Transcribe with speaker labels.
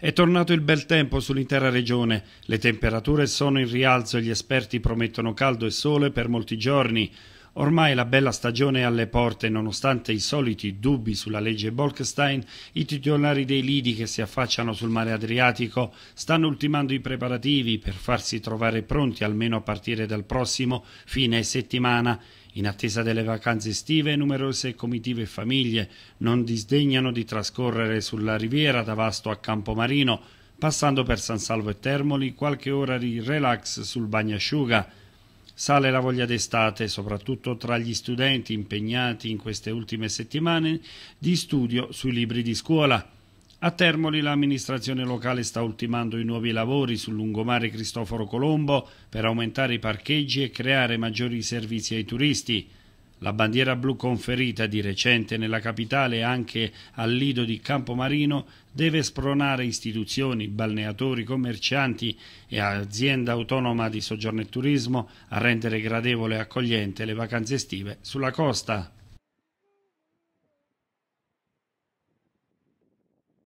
Speaker 1: È tornato il bel tempo sull'intera regione, le temperature sono in rialzo e gli esperti promettono caldo e sole per molti giorni. Ormai la bella stagione è alle porte nonostante i soliti dubbi sulla legge Bolkestein, i titolari dei lidi che si affacciano sul mare Adriatico stanno ultimando i preparativi per farsi trovare pronti almeno a partire dal prossimo fine settimana. In attesa delle vacanze estive, numerose comitive e famiglie non disdegnano di trascorrere sulla riviera da Vasto a Campomarino, passando per San Salvo e Termoli qualche ora di relax sul bagnasciuga Sale la voglia d'estate, soprattutto tra gli studenti impegnati in queste ultime settimane di studio sui libri di scuola. A Termoli l'amministrazione locale sta ultimando i nuovi lavori sul lungomare Cristoforo Colombo per aumentare i parcheggi e creare maggiori servizi ai turisti. La bandiera blu conferita di recente nella capitale anche al lido di Campomarino deve spronare istituzioni, balneatori, commercianti e azienda autonoma di soggiorno e turismo a rendere gradevole e accogliente le vacanze estive sulla costa.